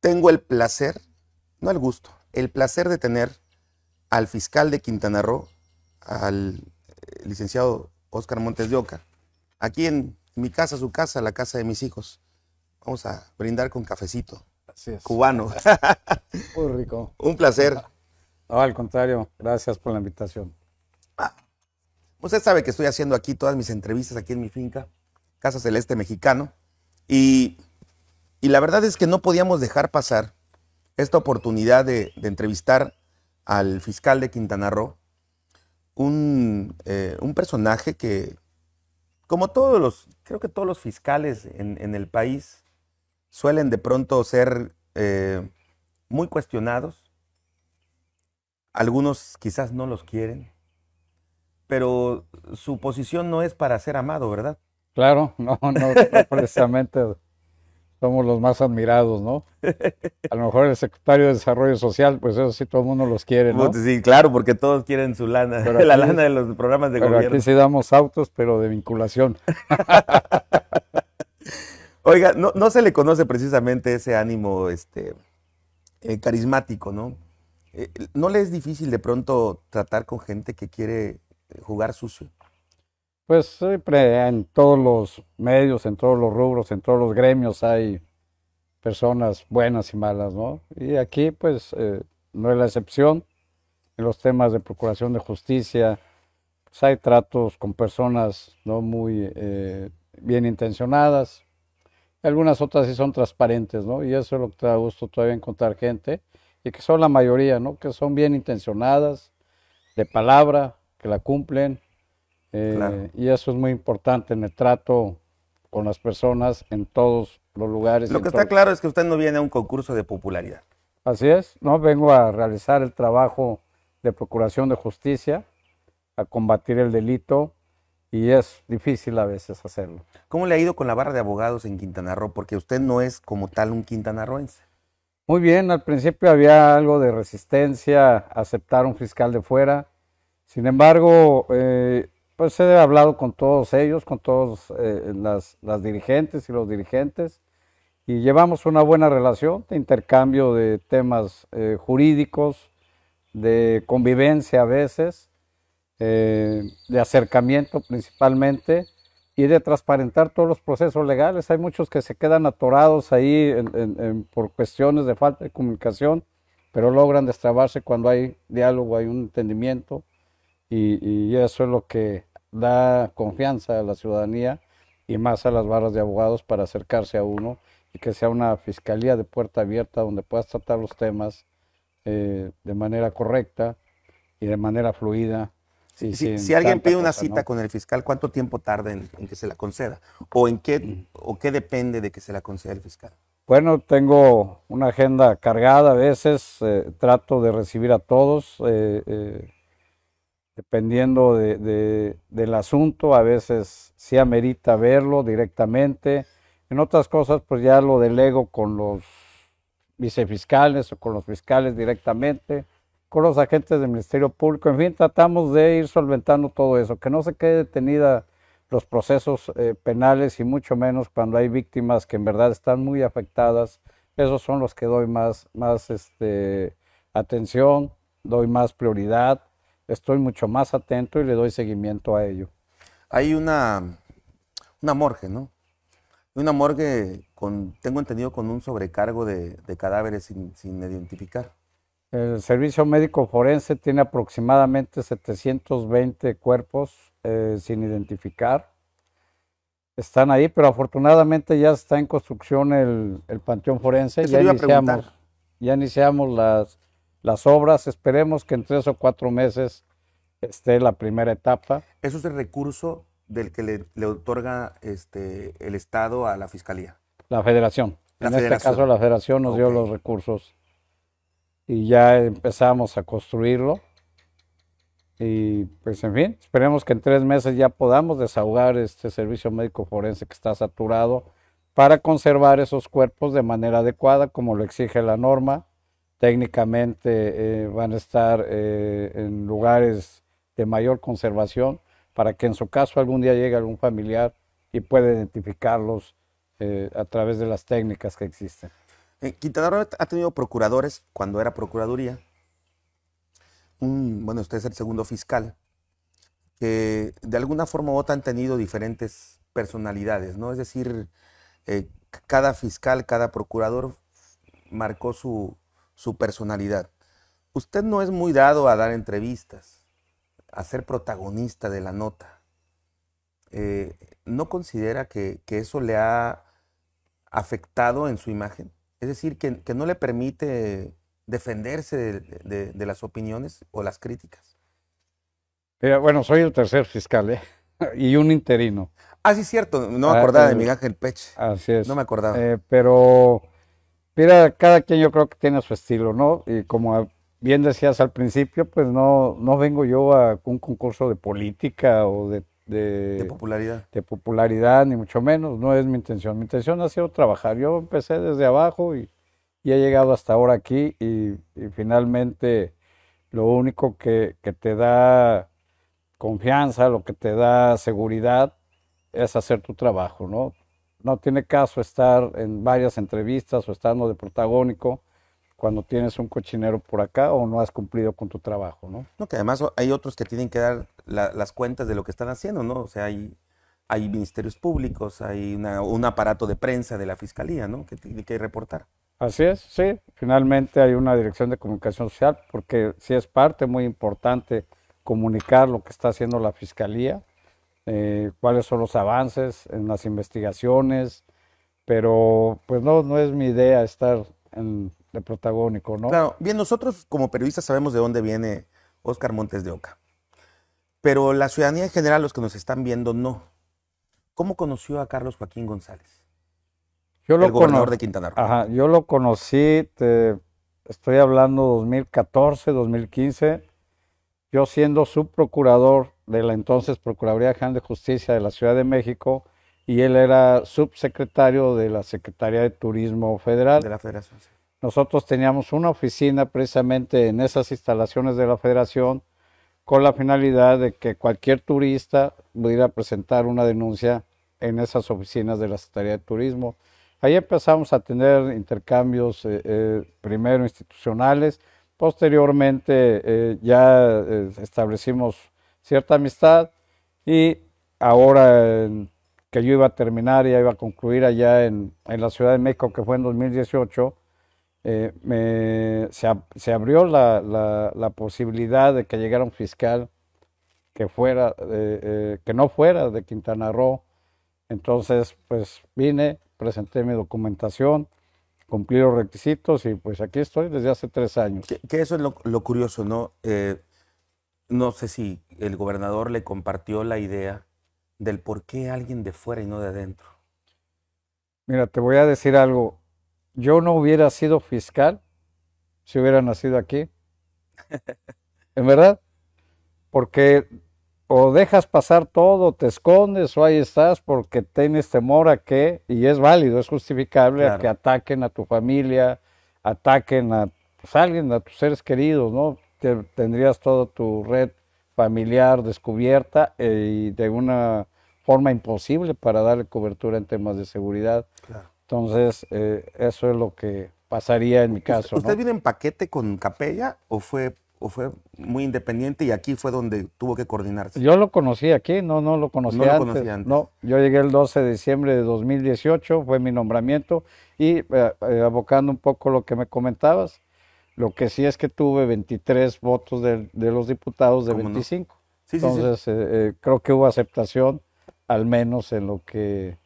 Tengo el placer, no el gusto, el placer de tener al fiscal de Quintana Roo, al eh, licenciado Oscar Montes de Oca, aquí en mi casa, su casa, la casa de mis hijos. Vamos a brindar con cafecito. Cubano. Muy rico. Un placer. No, al contrario, gracias por la invitación. usted sabe que estoy haciendo aquí todas mis entrevistas aquí en mi finca, Casa Celeste Mexicano, y y la verdad es que no podíamos dejar pasar esta oportunidad de, entrevistar al fiscal de Quintana Roo, eh, un, personaje que, como todos los, creo que todos los fiscales en, el país, suelen de pronto ser eh, muy cuestionados. Algunos quizás no los quieren, pero su posición no es para ser amado, ¿verdad? Claro, no, no precisamente somos los más admirados, ¿no? A lo mejor el secretario de Desarrollo Social, pues eso sí todo el mundo los quiere, ¿no? Sí, claro, porque todos quieren su lana, la lana de los programas de pero gobierno. Aquí sí damos autos, pero de vinculación. Oiga, no, se le conoce precisamente ese ánimo este, eh, carismático, ¿no? Eh, ¿No le es difícil de pronto tratar con gente que quiere jugar sucio? Pues siempre en todos los medios, en todos los rubros, en todos los gremios hay personas buenas y malas, ¿no? Y aquí pues eh, no es la excepción. En los temas de procuración de justicia pues hay tratos con personas no muy eh, bien intencionadas. Algunas otras sí son transparentes, ¿no? Y eso es lo que da gusto todavía encontrar gente y que son la mayoría, ¿no? Que son bien intencionadas, de palabra, que la cumplen eh, y eso es muy importante me trato con las personas en todos los lugares. Lo que está claro es que usted no viene a un concurso de popularidad. Así es, no vengo a realizar el trabajo de procuración de justicia, a combatir el delito y es difícil a veces hacerlo. ¿Cómo le ha ido con la barra de abogados en Quintana Roo? Porque usted no es como tal un quintanarroense. Muy bien, al principio había algo de resistencia aceptar un fiscal de fuera. Sin embargo, eh, pues he hablado con todos ellos, con todos eh, las, dirigentes y los dirigentes, y llevamos una buena relación de intercambio de temas eh, jurídicos, de convivencia a veces, eh, de acercamiento principalmente, y de transparentar todos los procesos legales. Hay muchos que se quedan atorados ahí por cuestiones de falta de comunicación, pero logran destrabarse cuando hay diálogo, hay un entendimiento. y, eso es lo que da confianza a la ciudadanía y más a las barras de abogados para acercarse a uno y que sea una fiscalía de puerta abierta donde puedas tratar los temas eh, de manera correcta y de manera fluida. si, alguien pide una cita con el fiscal, ¿cuánto tiempo tarda en, que se la conceda? ¿O en qué, mm. o qué depende de que se la conceda el fiscal? Bueno, tengo una agenda cargada a veces, eh, trato de recibir a todos. Eh, dependiendo de, del asunto, a veces sí amerita verlo directamente, en otras cosas pues ya lo delego con los vicefiscales o con los fiscales directamente, con los agentes del Ministerio Público, en fin, tratamos de ir solventando todo eso, que no se quede detenida los procesos eh, penales y mucho menos cuando hay víctimas que en verdad están muy afectadas, esos son los que doy más, más este, atención, doy más prioridad estoy mucho más atento y le doy seguimiento a ello. Hay una, una morgue, ¿no? Una morgue, con, tengo entendido, con un sobrecargo de, cadáveres sin, identificar. El Servicio Médico Forense tiene aproximadamente 720 cuerpos eh, sin identificar. Están ahí, pero afortunadamente ya está en construcción el, Panteón Forense. Ya iniciamos, ya iniciamos, las las obras. Esperemos que en tres o cuatro meses esté la primera etapa. ¿Eso es el recurso del que le, otorga este, el Estado a la Fiscalía? La Federación. en este caso la Federación nos dio los recursos y ya empezamos a construirlo. Y pues en fin, esperemos que en tres meses ya podamos desahogar este servicio médico forense que está saturado para conservar esos cuerpos de manera adecuada como lo exige la norma técnicamente eh, van a estar eh, en lugares de mayor conservación para que en su caso algún día llegue algún familiar y pueda identificarlos eh, a través de las técnicas que existen. Quintana Roo ha tenido procuradores cuando era procuraduría. Un, bueno, usted es el segundo fiscal, de alguna forma u otra han tenido diferentes personalidades, ¿no? Es decir, cada fiscal, cada procurador marcó su, su personalidad. Usted no es muy dado a dar entrevistas, a ser protagonista de la nota. Eh, ¿No considera que, eso le ha afectado en su imagen? Es decir, que, no le permite defenderse de, las opiniones o las críticas. bueno, soy el tercer fiscal ¿eh? y un interino. Ah, sí, cierto. No me ah, acordaba de Miguel Ángel Pech. Así es. No me acordaba. Eh, pero Mira, cada quien yo creo que tiene su estilo, ¿no? Y como bien decías al principio, pues no, no vengo yo a un concurso de política o de, de, popularidad. De popularidad, ni mucho menos. No es mi intención. Mi intención ha sido trabajar. Yo empecé desde abajo y, he llegado hasta ahora aquí y, finalmente lo único que te da confianza, lo que te da seguridad es hacer tu trabajo, ¿no? no tiene caso estar en varias entrevistas o estando de protagónico cuando tienes un cochinero por acá o no has cumplido con tu trabajo, ¿no? No, que además hay otros que tienen que dar las cuentas de lo que están haciendo, ¿no? O sea, hay, hay ministerios públicos, hay un aparato de prensa de la fiscalía, ¿no? Que tiene que reportar. Así es, sí. Finalmente hay una dirección de comunicación social porque sí es parte muy importante comunicar lo que está haciendo la fiscalía eh, cuáles son los avances en las investigaciones, pero pues no, no es mi idea estar en, de protagónico, ¿no? Claro, bien, nosotros como periodistas sabemos de dónde viene Oscar Montes de Oca, pero la ciudadanía en general, los que nos están viendo, no. ¿Cómo conoció a Carlos Joaquín González? Yo el lo gobernador de Quintana Roo. yo lo conocí, estoy hablando 2014, 2015, yo siendo su procurador de la entonces Procuraduría General de Justicia de la Ciudad de México y él era subsecretario de la Secretaría de Turismo Federal. De la Federación. Nosotros teníamos una oficina precisamente en esas instalaciones de la Federación con la finalidad de que cualquier turista pudiera presentar una denuncia en esas oficinas de la Secretaría de Turismo. Ahí empezamos a tener intercambios eh, eh, primero institucionales, posteriormente eh, ya establecimos cierta amistad y ahora que yo iba a terminar, y iba a concluir allá en, la Ciudad de México, que fue en 2018, eh, me, se, abrió la, posibilidad de que llegara un fiscal que, fuera, eh, eh, que no fuera de Quintana Roo. Entonces, pues vine, presenté mi documentación, cumplí los requisitos y pues aquí estoy desde hace tres años. Que, eso es lo, curioso, ¿no? no sé si el gobernador le compartió la idea del por qué alguien de fuera y no de adentro. Mira, te voy a decir algo. Yo no hubiera sido fiscal si hubiera nacido aquí. ¿En verdad? Porque o dejas pasar todo, te escondes o ahí estás porque tienes temor a que, y es válido, es justificable, a que ataquen a tu familia, ataquen a pues, alguien, a tus seres queridos, ¿no? tendrías toda tu red familiar descubierta eh, y de una forma imposible para darle cobertura en temas de seguridad. Entonces, eh, eso es lo que pasaría en mi caso. ¿Usted, viene vino en paquete con Capella o fue, o fue muy independiente y aquí fue donde tuvo que coordinarse? Yo lo conocí aquí, no, no lo conocía, no yo llegué el 12 de diciembre de 2018, fue mi nombramiento y eh, abocando un poco lo que me comentabas, lo que sí es que tuve 23 votos de, los diputados de 25. Sí, Entonces, eh, eh, creo que hubo aceptación, al menos en lo que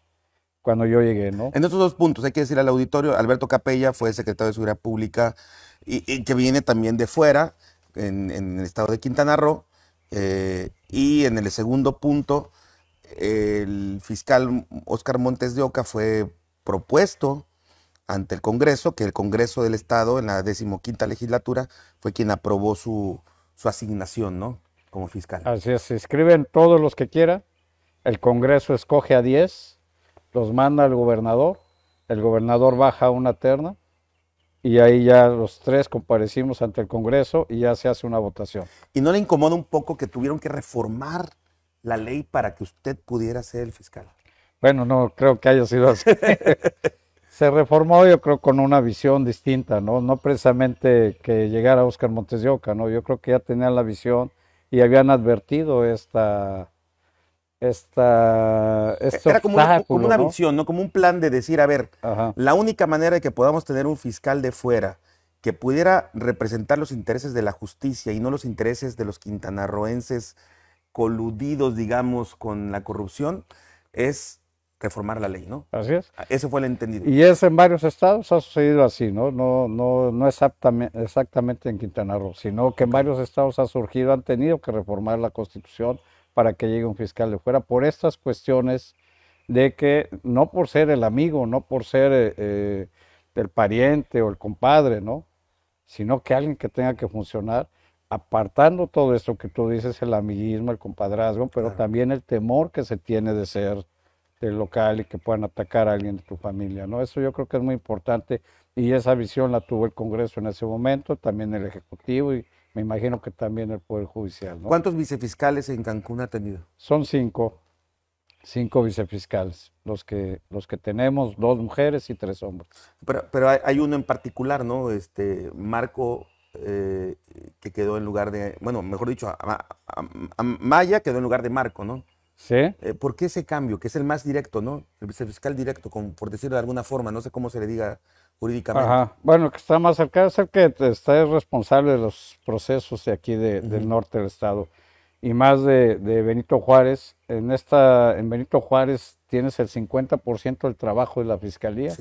cuando yo llegué, ¿no? En estos dos puntos, hay que decir al auditorio, Alberto Capella fue secretario de Seguridad Pública y, que viene también de fuera, en, el estado de Quintana Roo. Eh, y en el segundo punto, el fiscal Oscar Montes de Oca fue propuesto ante el Congreso, que el Congreso del Estado en la decimoquinta legislatura fue quien aprobó su, asignación, ¿no? Como fiscal. Así es, se escriben todos los que quieran, el Congreso escoge a 10, los manda el gobernador, el gobernador baja una terna y ahí ya los tres comparecimos ante el Congreso y ya se hace una votación. ¿Y no le incomoda un poco que tuvieron que reformar la ley para que usted pudiera ser el fiscal? Bueno, no creo que haya sido así. se reformó, yo creo, con una visión distinta, ¿no? No precisamente que llegara Óscar Montes de Oca, ¿no? Yo creo que ya tenía la visión y habían advertido esta... esta este Era como una, visión, ¿no? Como un plan de decir, a ver, la única manera de que podamos tener un fiscal de fuera que pudiera representar los intereses de la justicia y no los intereses de los quintanarroenses coludidos, digamos, con la corrupción, es reformar la ley, ¿no? Así es. Ah, ese fue el entendido. Y es en varios estados ha sucedido así, ¿no? No, no, no exactamente, en Quintana Roo, sino que en varios estados ha surgido, han tenido que reformar la constitución para que llegue un fiscal de fuera por estas cuestiones de que no por ser el amigo, no por ser eh, eh, el pariente o el compadre, ¿no? Sino que alguien que tenga que funcionar apartando todo esto que tú dices, el amiguismo, el compadrazgo, pero también el temor que se tiene de ser local y que puedan atacar a alguien de tu familia, ¿no? Eso yo creo que es muy importante y esa visión la tuvo el Congreso en ese momento, también el Ejecutivo y me imagino que también el Poder Judicial, ¿Cuántos vicefiscales en Cancún ha tenido? Son cinco, cinco vicefiscales, los que, los que tenemos, dos mujeres y tres hombres. Pero, pero hay, uno en particular, ¿no? Este, Marco... Eh, que quedó en lugar de, bueno, mejor dicho, Maya quedó en lugar de Marco, ¿no? ¿Sí? Eh, ¿Por qué ese cambio, que es el más directo, ¿no? El fiscal directo, por decirlo de alguna forma, no sé cómo se le diga jurídicamente. Ajá. Bueno, que está más cerca es el que está responsable de los procesos de aquí del norte del estado y más de, Benito Juárez. En, esta, en Benito Juárez tienes el 50% del trabajo de la fiscalía,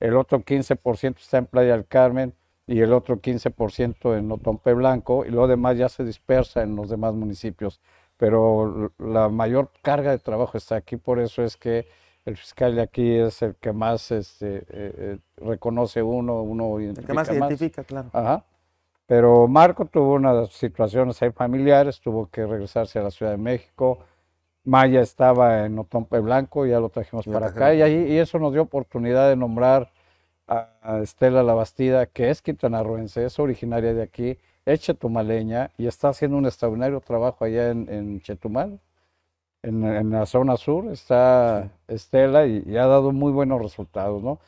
el otro 15% está en Playa del Carmen y el otro 15% en Otompe Blanco y lo demás ya se dispersa en los demás municipios pero la mayor carga de trabajo está aquí, por eso es que el fiscal de aquí es el que más este, eh, eh, reconoce uno, uno identifica El que más, identifica, claro. Ajá. Pero Marco tuvo unas situaciones ahí familiares, tuvo que regresarse a la Ciudad de México. Maya estaba en Otompe Blanco, ya lo trajimos para acá y, ahí, y, eso nos dio oportunidad de nombrar a, Estela Labastida, que es quintanarruense, es originaria de aquí, es chetumaleña y está haciendo un extraordinario trabajo allá en, Chetumal, en, la zona sur, está Estela y, ha dado muy buenos resultados, ¿no?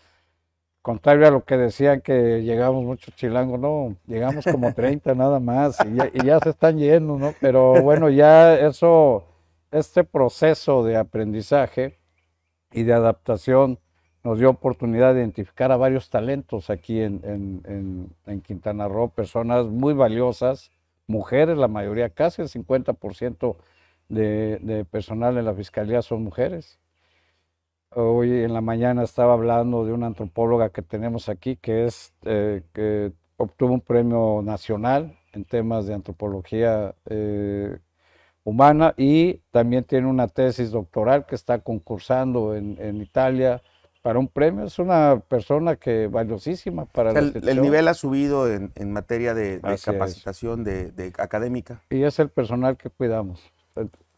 Contrario a lo que decían que llegamos muchos chilangos, no, llegamos como 30 nada más y ya, ya se están yendo, ¿no? Pero bueno, ya eso, este proceso de aprendizaje y de adaptación nos dio oportunidad de identificar a varios talentos aquí en, en, en, Quintana Roo, personas muy valiosas, mujeres, la mayoría, casi el 50% de, de personal en la fiscalía son mujeres. Hoy en la mañana estaba hablando de una antropóloga que tenemos aquí que, es, eh, que obtuvo un premio nacional en temas de antropología eh, humana y también tiene una tesis doctoral que está concursando en, en Italia para un premio, es una persona que valiosísima para el, nivel ha subido en, materia de, capacitación de, académica. Y es el personal que cuidamos.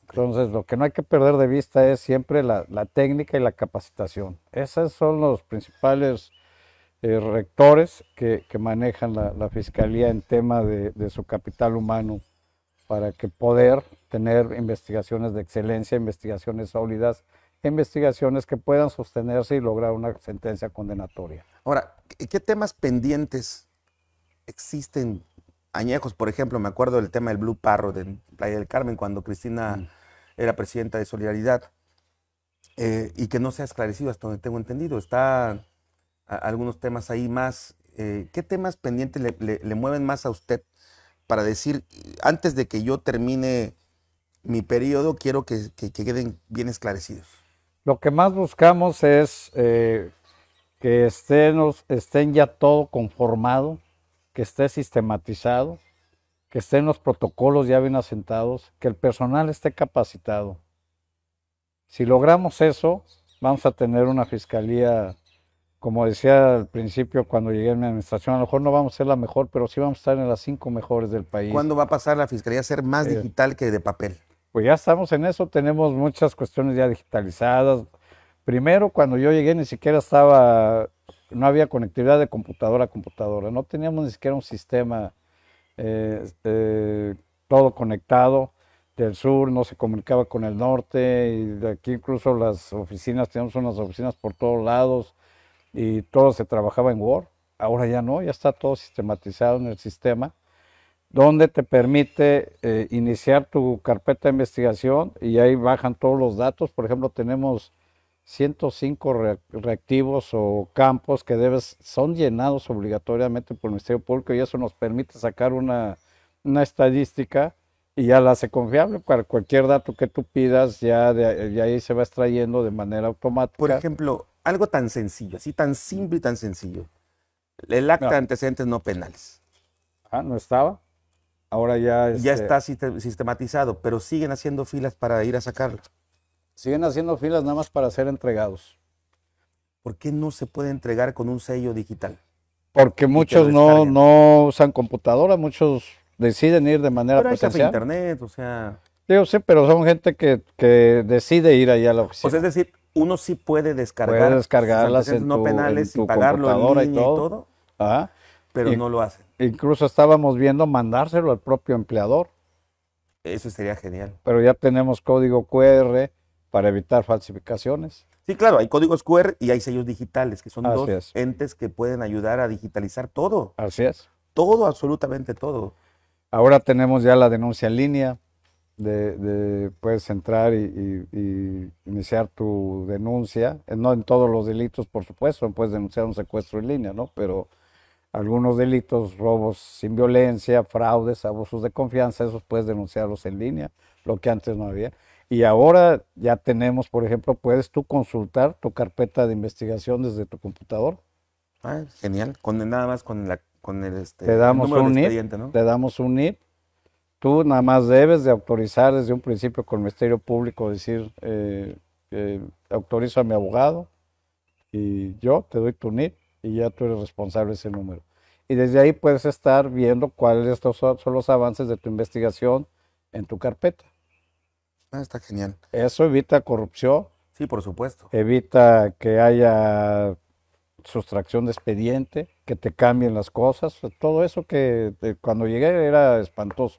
Entonces, lo que no hay que perder de vista es siempre la, técnica y la capacitación. Esos son los principales eh, rectores que, manejan la, Fiscalía en tema de, de su capital humano para que poder tener investigaciones de excelencia, investigaciones sólidas, investigaciones que puedan sostenerse y lograr una sentencia condenatoria. Ahora, ¿qué temas pendientes existen añejos? Por ejemplo, me acuerdo del tema del Blue Parrot en Playa del Carmen, cuando Cristina mm. era presidenta de Solidaridad, eh, y que no se ha esclarecido hasta donde tengo entendido. están algunos temas ahí más. Eh, ¿Qué temas pendientes le, mueven más a usted para decir, antes de que yo termine mi periodo, quiero que, queden bien esclarecidos. Lo que más buscamos es eh, que estén, ya todo conformado, que esté sistematizado, que estén los protocolos ya bien asentados, que el personal esté capacitado. Si logramos eso, vamos a tener una fiscalía, como decía al principio cuando llegué a mi administración, a lo mejor no vamos a ser la mejor, pero sí vamos a estar en las cinco mejores del país. ¿Cuándo va a pasar la fiscalía a ser más eh, digital que de papel? Pues ya estamos en eso, tenemos muchas cuestiones ya digitalizadas. Primero, cuando yo llegué ni siquiera estaba, no había conectividad de computadora a computadora, no teníamos ni siquiera un sistema eh, eh, todo conectado del sur, no se comunicaba con el norte, y aquí incluso las oficinas, teníamos unas oficinas por todos lados y todo se trabajaba en Word. Ahora ya no, ya está todo sistematizado en el sistema donde te permite eh, iniciar tu carpeta de investigación y ahí bajan todos los datos. Por ejemplo, tenemos 105 reactivos o campos que debes, son llenados obligatoriamente por el Ministerio Público y eso nos permite sacar una, estadística y ya la hace confiable para cualquier dato que tú pidas, ya, de, ahí se va extrayendo de manera automática. Por ejemplo, algo tan sencillo, así tan simple y tan sencillo. El acta de antecedentes no penales. Ah, no estaba. Ahora ya... Ya este, está sistematizado, pero siguen haciendo filas para ir a sacarlo. Siguen haciendo filas nada más para ser entregados. ¿Por qué no se puede entregar con un sello digital? Porque muchos no, usan computadora, muchos deciden ir de manera pero hay presencial. internet, o sea... Yo sé, pero son gente que, decide ir allá a la pues oficina. es decir, uno sí puede descargar. Puede descargarlas en no penales y pagarlo y todo. Y pero no lo hacen. Incluso estábamos viendo mandárselo al propio empleador. Eso sería genial. Pero ya tenemos código QR para evitar falsificaciones. Sí, claro, hay códigos QR y hay sellos digitales, que son dos entes que pueden ayudar a digitalizar todo. Así es. Todo, absolutamente todo. Ahora tenemos ya la denuncia en línea, de, puedes entrar y, y, iniciar tu denuncia, eh, no en todos los delitos, por supuesto, puedes denunciar un secuestro en línea, ¿no? Pero algunos delitos, robos sin violencia, fraudes, abusos de confianza, esos puedes denunciarlos en línea, lo que antes no había. Y ahora ya tenemos, por ejemplo, puedes tú consultar tu carpeta de investigación desde tu computador. Ah, genial. Con nada más con la con el este te damos ¿no? te damos un NIP. Tú nada más debes de autorizar desde un principio con el Ministerio Público decir eh, eh, autorizo a mi abogado y yo te doy tu NIP y ya tú eres responsable de ese número. Y desde ahí puedes estar viendo cuáles son los avances de tu investigación en tu carpeta. Ah, está genial. Eso evita corrupción. Sí, por supuesto. Evita que haya sustracción de expediente, que te cambien las cosas, todo eso que cuando llegué era espantoso.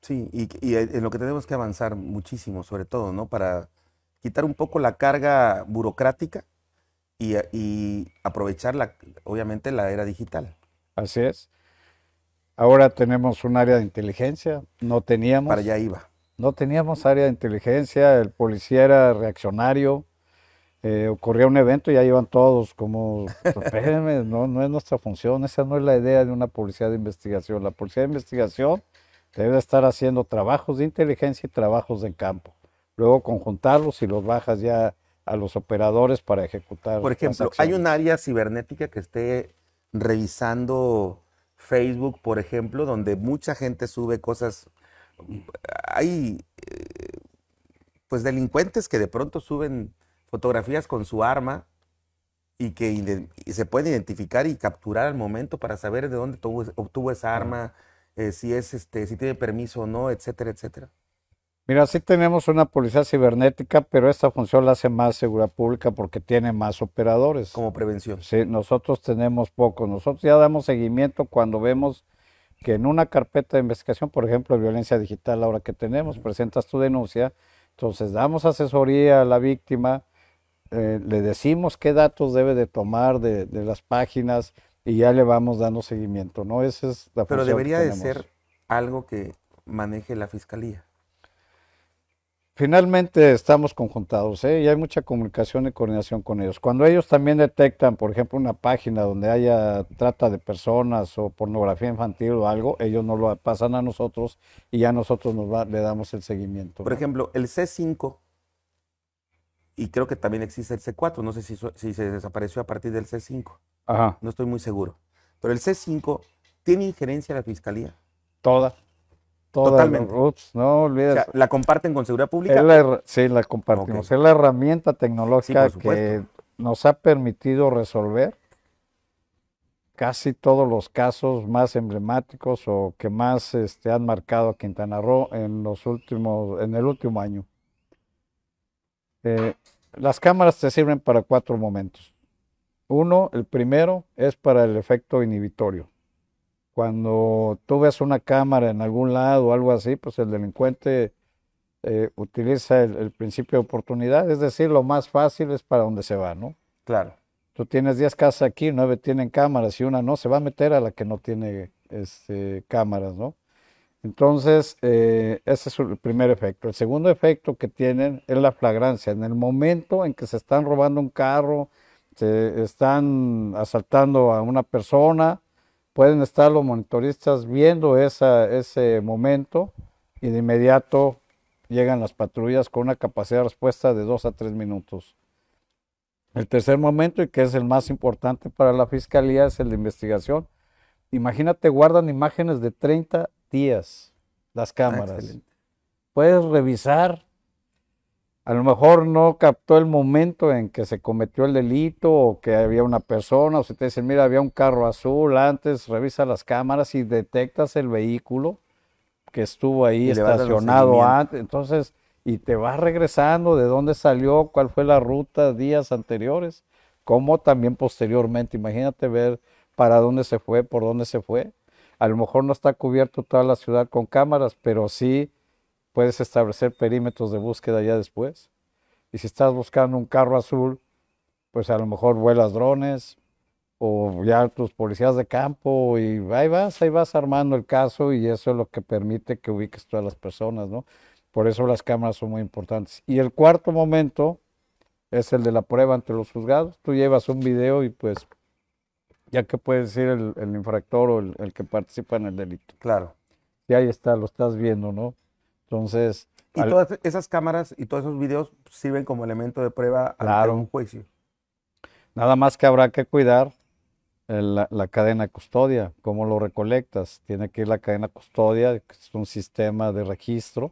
Sí, y, y, en lo que tenemos que avanzar muchísimo, sobre todo, ¿no? Para quitar un poco la carga burocrática y, aprovechar, la, obviamente, la era digital. Así es. Ahora tenemos un área de inteligencia, no teníamos. Para allá iba. No teníamos área de inteligencia, el policía era reaccionario, eh, ocurría un evento y ya iban todos como, pues, no, no es nuestra función, esa no es la idea de una policía de investigación. La policía de investigación debe estar haciendo trabajos de inteligencia y trabajos de campo. Luego conjuntarlos y los bajas ya a los operadores para ejecutar. Por ejemplo, ¿hay un área cibernética que esté revisando Facebook, por ejemplo, donde mucha gente sube cosas? Hay eh, pues delincuentes que de pronto suben fotografías con su arma y que se pueden identificar y capturar al momento para saber de dónde obtuvo esa arma, eh, si es este, si tiene permiso o no, etcétera, etcétera. Mira, sí tenemos una policía cibernética, pero esta función la hace más seguridad pública porque tiene más operadores. Como prevención. Sí, nosotros tenemos pocos. Nosotros ya damos seguimiento cuando vemos que en una carpeta de investigación, por ejemplo, violencia digital, ahora que tenemos, presentas tu denuncia, entonces damos asesoría a la víctima, eh, le decimos qué datos debe de tomar de, las páginas y ya le vamos dando seguimiento, ¿no? Esa es la Pero debería de ser algo que maneje la fiscalía finalmente estamos conjuntados ¿eh? y hay mucha comunicación y coordinación con ellos. Cuando ellos también detectan, por ejemplo, una página donde haya trata de personas o pornografía infantil o algo, ellos nos lo pasan a nosotros y ya nosotros nos le damos el seguimiento. Por ejemplo, el C5, y creo que también existe el C4, no sé si, se desapareció a partir del C5, no estoy muy seguro, pero el C5 tiene injerencia la fiscalía. Toda. Totalmente. no olvides. ¿La comparten con seguridad pública? sí, la compartimos. Es la herramienta tecnológica que nos ha permitido resolver casi todos los casos más emblemáticos o que más este, han marcado a Quintana Roo en, los últimos, en el último año. Eh, las cámaras te sirven para cuatro momentos. Uno, el primero es para el efecto inhibitorio cuando tú ves una cámara en algún lado o algo así, pues el delincuente eh, utiliza el, principio de oportunidad, es decir, lo más fácil es para donde se va, ¿no? Claro. Tú tienes 10 casas aquí, 9 tienen cámaras y una no, se va a meter a la que no tiene este, cámaras, ¿no? Entonces, eh, ese es el primer efecto. El segundo efecto que tienen es la flagrancia. En el momento en que se están robando un carro, se están asaltando a una persona, pueden estar los monitoristas viendo ese momento y de inmediato llegan las patrullas con una capacidad de respuesta de dos a tres minutos. El tercer momento, y que es el más importante para la fiscalía, es el de investigación. Imagínate, guardan imágenes de 30 días las cámaras. Ah, Puedes revisar a lo mejor no captó el momento en que se cometió el delito o que había una persona, o si te dicen, mira, había un carro azul antes, revisa las cámaras y detectas el vehículo que estuvo ahí estacionado antes. Entonces, y te vas regresando de dónde salió, cuál fue la ruta días anteriores, como también posteriormente. Imagínate ver para dónde se fue, por dónde se fue. A lo mejor no está cubierto toda la ciudad con cámaras, pero sí puedes establecer perímetros de búsqueda ya después. Y si estás buscando un carro azul, pues a lo mejor vuelas drones o ya tus policías de campo y ahí vas, ahí vas armando el caso y eso es lo que permite que ubiques todas las personas, ¿no? Por eso las cámaras son muy importantes. Y el cuarto momento es el de la prueba ante los juzgados. Tú llevas un video y pues ya que puede decir el, infractor o el, el, que participa en el delito. Claro. Y ahí está, lo estás viendo, ¿no? Entonces... Y todas esas cámaras y todos esos videos sirven como elemento de prueba ante un juicio. Nada más que habrá que cuidar la, cadena de custodia, cómo lo recolectas. Tiene que ir la cadena de custodia, que es un sistema de registro.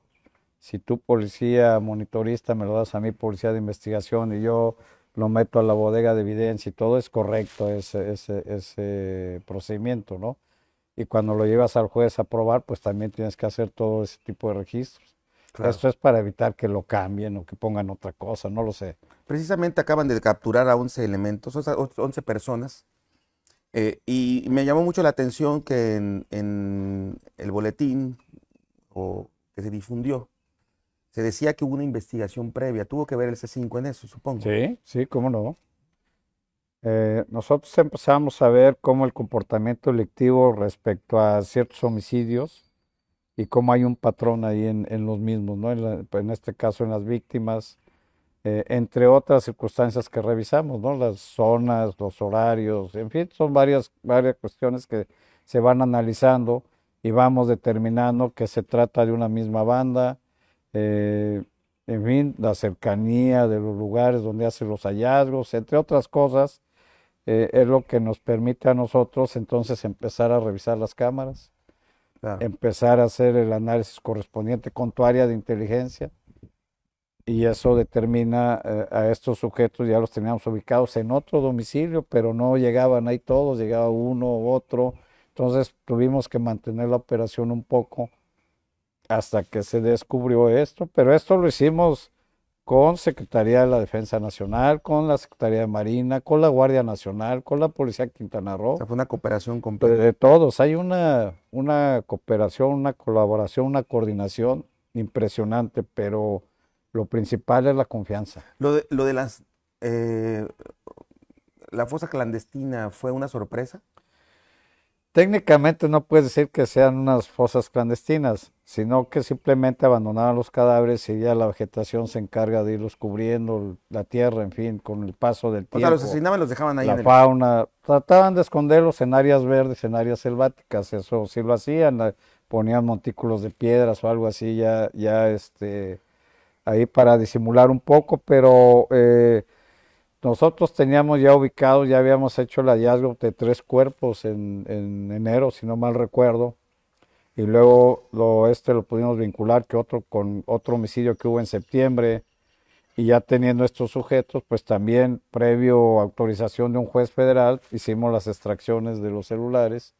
Si tú, policía monitorista, me lo das a mí, policía de investigación, y yo lo meto a la bodega de evidencia y todo, es correcto ese, ese, ese procedimiento, ¿no? y cuando lo llevas al juez a probar, pues también tienes que hacer todo ese tipo de registros. Esto es para evitar que lo cambien o que pongan otra cosa, no lo sé. Precisamente acaban de capturar a 11 elementos, 11 personas, eh, y me llamó mucho la atención que en, el boletín o que se difundió, se decía que hubo una investigación previa. Tuvo que ver el C5 en eso, supongo. Sí, sí, cómo no. Eh, nosotros empezamos a ver cómo el comportamiento electivo respecto a ciertos homicidios y cómo hay un patrón ahí en, en los mismos, en, este caso en las víctimas, eh, entre otras circunstancias que revisamos, ¿no? las zonas, los horarios, en fin, son varias, varias cuestiones que se van analizando y vamos determinando que se trata de una misma banda, eh, en fin, la cercanía de los lugares donde hacen los hallazgos, entre otras cosas eh, es lo que nos permite a nosotros entonces empezar a revisar las cámaras, empezar a hacer el análisis correspondiente con tu área de inteligencia y eso determina eh, a estos sujetos, ya los teníamos ubicados en otro domicilio, pero no llegaban ahí todos, llegaba uno u otro, entonces tuvimos que mantener la operación un poco hasta que se descubrió esto, pero esto lo hicimos con Secretaría de la Defensa Nacional, con la Secretaría de Marina, con la Guardia Nacional, con la Policía de Quintana Roo. O sea, fue una cooperación completa. Pues, de, todos, hay una, una cooperación, una colaboración, una coordinación impresionante, pero lo principal es la confianza. Lo de, lo de las... Eh, la fosa clandestina fue una sorpresa. Técnicamente no puedes decir que sean unas fosas clandestinas, sino que simplemente abandonaban los cadáveres y ya la vegetación se encarga de irlos cubriendo, la tierra, en fin, con el paso del tiempo. O los asesinaban los dejaban ahí. La fauna. Trataban de esconderlos en áreas verdes, en áreas selváticas, eso sí lo hacían, ponían montículos de piedras o algo así, ya, ya este, ahí para disimular un poco, pero... Eh, nosotros teníamos ya ubicado, ya habíamos hecho el hallazgo de tres cuerpos en, enero, si no mal recuerdo, y luego lo, este lo pudimos vincular que otro, con otro homicidio que hubo en septiembre, y ya teniendo estos sujetos, pues también previo autorización de un juez federal, hicimos las extracciones de los celulares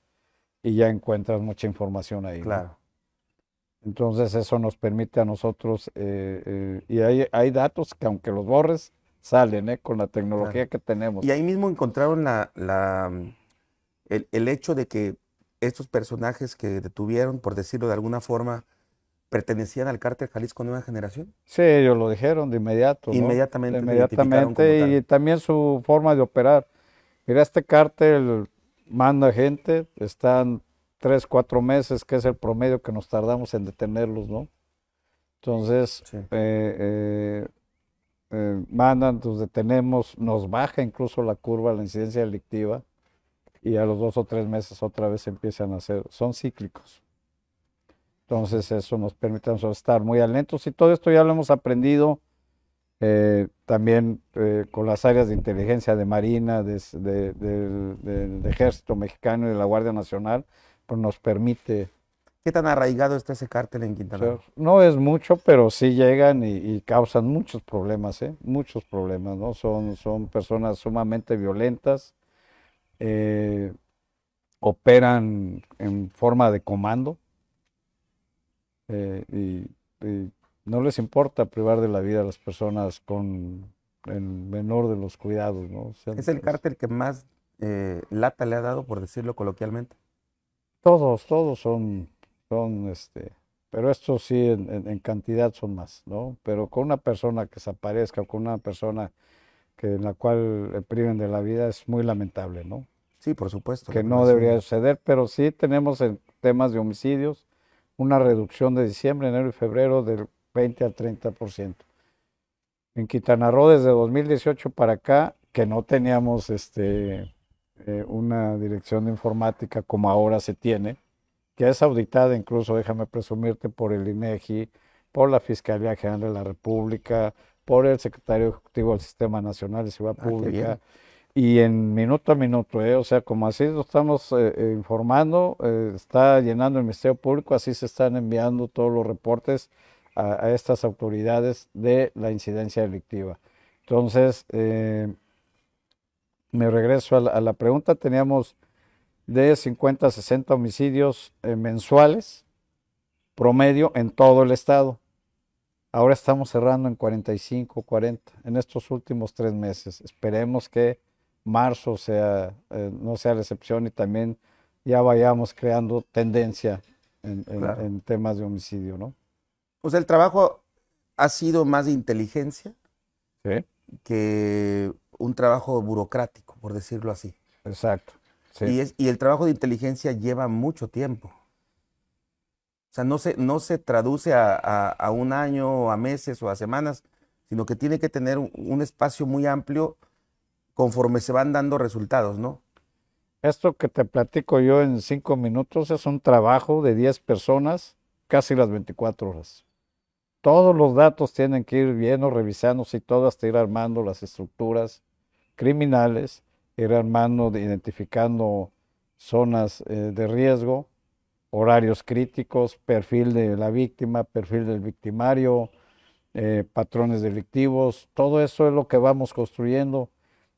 y ya encuentras mucha información ahí. Claro. Entonces eso nos permite a nosotros, eh, eh, y hay, hay datos que aunque los borres, salen ¿eh? con la tecnología que tenemos. Y ahí mismo encontraron la, mm, el, hecho de que estos personajes que detuvieron, por decirlo de alguna forma, pertenecían al cártel Jalisco Nueva Generación. Sí, ellos lo dijeron de inmediato. Inmediatamente. Inmediatamente y también su forma de operar. Mira, este cártel manda gente, están tres, cuatro meses, que es el promedio que nos tardamos en detenerlos, ¿no? Entonces, eh, eh, eh, mandan, nos detenemos, nos baja incluso la curva, la incidencia delictiva, y a los dos o tres meses otra vez empiezan a hacer, son cíclicos. Entonces eso nos permite estar muy alentos y todo esto ya lo hemos aprendido eh, también eh, con las áreas de inteligencia de Marina, de, del Ejército Mexicano y de la Guardia Nacional, pues nos permite ¿Qué tan arraigado está ese cártel en Quintana Roo? no es mucho, pero sí llegan y, causan muchos problemas, ¿eh? Muchos problemas, ¿no? Son, son personas sumamente violentas, eh, operan en forma de comando eh, y, no les importa privar de la vida a las personas con el menor de los cuidados. ¿no? ¿Es el cártel que más eh, lata le ha dado, por decirlo coloquialmente? Todos, todos son este, pero esto sí en, cantidad son más, ¿no? Pero con una persona que desaparezca o con una persona que, en la cual priven de la vida es muy lamentable, ¿no? Sí, por supuesto. Que no debería suceder, pero sí tenemos en temas de homicidios una reducción de diciembre, enero y febrero del 20 al 30%. En Quintana Roo desde 2018 para acá, que no teníamos este, eh, una dirección de informática como ahora se tiene, que es auditada incluso, déjame presumirte, por el INEGI, e por la Fiscalía General de la República, por el Secretario Ejecutivo del Sistema Nacional de Seguridad ah, Pública. Y en minuto a minuto, ¿eh? o sea, como así lo estamos eh, eh, informando, está llenando el Ministerio Público, así se están enviando todos los reportes a, estas autoridades de la incidencia delictiva. Entonces, me regreso a la pregunta, teníamos de 50 a 60 homicidios eh, mensuales promedio en todo el estado. Ahora estamos cerrando en 45, 40 en estos últimos tres meses. Esperemos que marzo sea, eh, no sea la excepción y también ya vayamos creando tendencia en, temas de homicidio, ¿no? O sea, el trabajo ha sido más de inteligencia que un trabajo burocrático, por decirlo así. Exacto. Y, el trabajo de inteligencia lleva mucho tiempo. O sea, no se, no se traduce a, un año, a meses o a semanas, sino que tiene que tener un, espacio muy amplio conforme se van dando resultados, ¿no? Esto que te platico yo en cinco minutos es un trabajo de 10 personas casi las 24 horas. Todos los datos tienen que ir viendo, revisándose y todo hasta ir armando las estructuras criminales ir armando, identificando zonas eh, de riesgo, horarios críticos, perfil de la víctima, perfil del victimario, eh, patrones delictivos, todo eso es lo que vamos construyendo